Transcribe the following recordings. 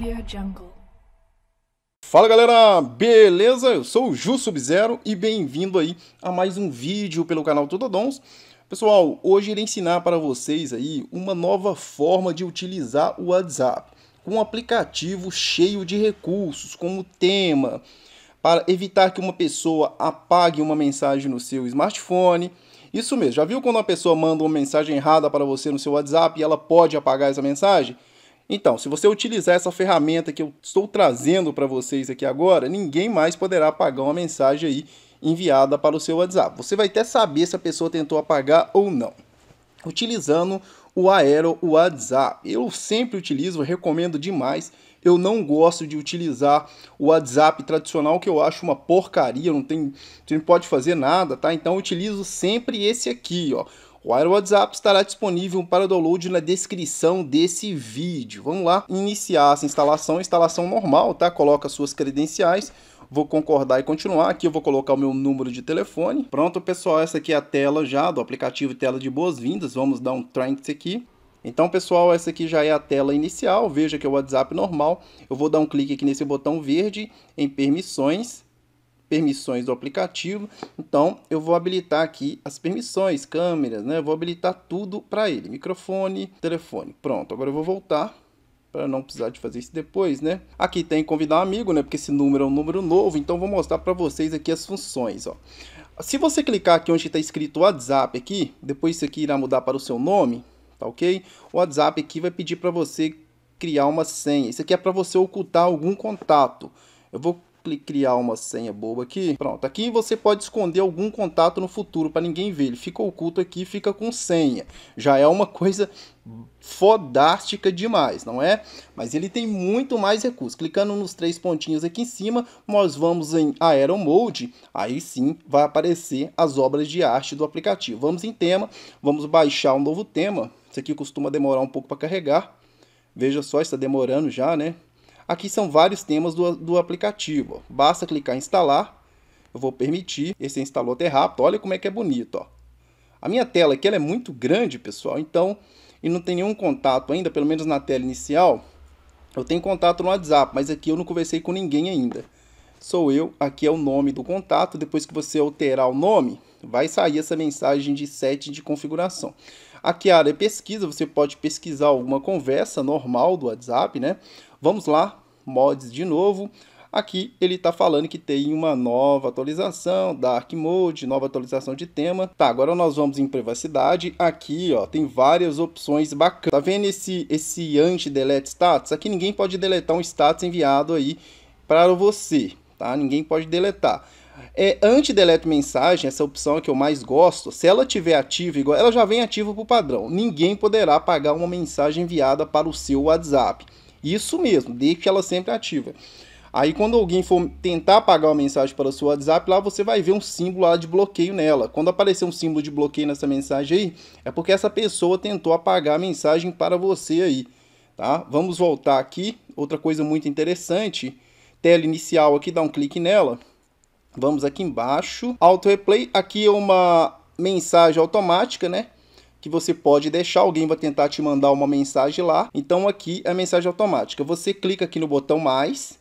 Audio Jungle. Fala galera, beleza? Eu sou o Ju Sub-Zero e bem-vindo aí a mais um vídeo pelo canal Tudodons. Pessoal, hoje irei ensinar para vocês aí uma nova forma de utilizar o WhatsApp com um aplicativo cheio de recursos como tema para evitar que uma pessoa apague uma mensagem no seu smartphone, isso mesmo, já viu quando uma pessoa manda uma mensagem errada para você no seu WhatsApp e ela pode apagar essa mensagem? Então, se você utilizar essa ferramenta que eu estou trazendo para vocês aqui agora, ninguém mais poderá apagar uma mensagem aí enviada para o seu WhatsApp. Você vai até saber se a pessoa tentou apagar ou não. Utilizando o Aero WhatsApp. Eu sempre utilizo, recomendo demais. Eu não gosto de utilizar o WhatsApp tradicional, que eu acho uma porcaria, não tem, não pode fazer nada, tá? Então utilizo sempre esse aqui, ó. O WhatsApp estará disponível para download na descrição desse vídeo. Vamos lá iniciar essa instalação, instalação normal, tá? Coloca suas credenciais vou concordar e continuar. Aqui eu vou colocar o meu número de telefone. Pronto, pessoal, essa aqui é a tela já do aplicativo tela de boas-vindas. Vamos dar um trance aqui. Então, pessoal, essa aqui já é a tela inicial. Veja que é o WhatsApp normal. Eu vou dar um clique aqui nesse botão verde em permissões permissões do aplicativo. Então, eu vou habilitar aqui as permissões, câmeras, né? Eu vou habilitar tudo para ele, microfone, telefone. Pronto, agora eu vou voltar para não precisar de fazer isso depois, né? Aqui tem convidar um amigo, né? Porque esse número é um número novo, então vou mostrar para vocês aqui as funções, ó. Se você clicar aqui onde está escrito WhatsApp aqui, depois isso aqui irá mudar para o seu nome, tá ok? O WhatsApp aqui vai pedir para você criar uma senha. Isso aqui é para você ocultar algum contato. Eu vou criar uma senha boba aqui. Pronto, aqui você pode esconder algum contato no futuro para ninguém ver. Ele fica oculto aqui, fica com senha. Já é uma coisa fodástica demais, não é? Mas ele tem muito mais recursos. Clicando nos três pontinhos aqui em cima, nós vamos em Aero Mode, aí sim vai aparecer as obras de arte do aplicativo. Vamos em tema, vamos baixar um novo tema. Isso aqui costuma demorar um pouco para carregar. Veja só, está demorando já, né? Aqui são vários temas do, do aplicativo. Ó. Basta clicar em instalar. Eu vou permitir. Esse instalou até rápido. Olha como é que é bonito. Ó. A minha tela aqui é muito grande, pessoal. Então, e não tem nenhum contato ainda, pelo menos na tela inicial. Eu tenho contato no WhatsApp, mas aqui eu não conversei com ninguém ainda. Sou eu, aqui é o nome do contato. Depois que você alterar o nome, vai sair essa mensagem de set de configuração. Aqui é a área pesquisa, você pode pesquisar alguma conversa normal do WhatsApp, né? Vamos lá, mods de novo. Aqui ele está falando que tem uma nova atualização, Dark Mode, nova atualização de tema. Tá, agora nós vamos em privacidade. Aqui, ó, tem várias opções bacanas. Tá vendo esse, esse anti-delete status? Aqui ninguém pode deletar um status enviado aí para você, tá? Ninguém pode deletar. É, anti-delete mensagem, essa opção que eu mais gosto, se ela tiver ativa igual, ela já vem ativa por padrão. Ninguém poderá apagar uma mensagem enviada para o seu WhatsApp. Isso mesmo, deixe ela sempre ativa. Aí quando alguém for tentar apagar uma mensagem para o seu WhatsApp, lá você vai ver um símbolo lá de bloqueio nela. Quando aparecer um símbolo de bloqueio nessa mensagem aí, é porque essa pessoa tentou apagar a mensagem para você aí, tá? Vamos voltar aqui, outra coisa muito interessante, tela inicial aqui, dá um clique nela. Vamos aqui embaixo. Auto replay. Aqui é uma mensagem automática, né? que você pode deixar, alguém vai tentar te mandar uma mensagem lá. Então aqui é a mensagem automática. Você clica aqui no botão mais,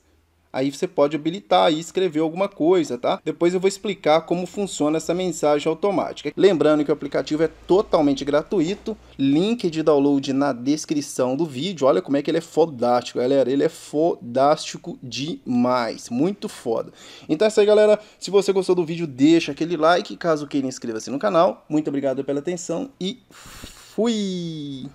Aí você pode habilitar e escrever alguma coisa, tá? Depois eu vou explicar como funciona essa mensagem automática. Lembrando que o aplicativo é totalmente gratuito, link de download na descrição do vídeo. Olha como é que ele é fodástico, galera. Ele é fodástico demais, muito foda. Então é isso aí, galera. Se você gostou do vídeo, deixa aquele like. Caso queira, inscreva-se no canal. Muito obrigado pela atenção e fui!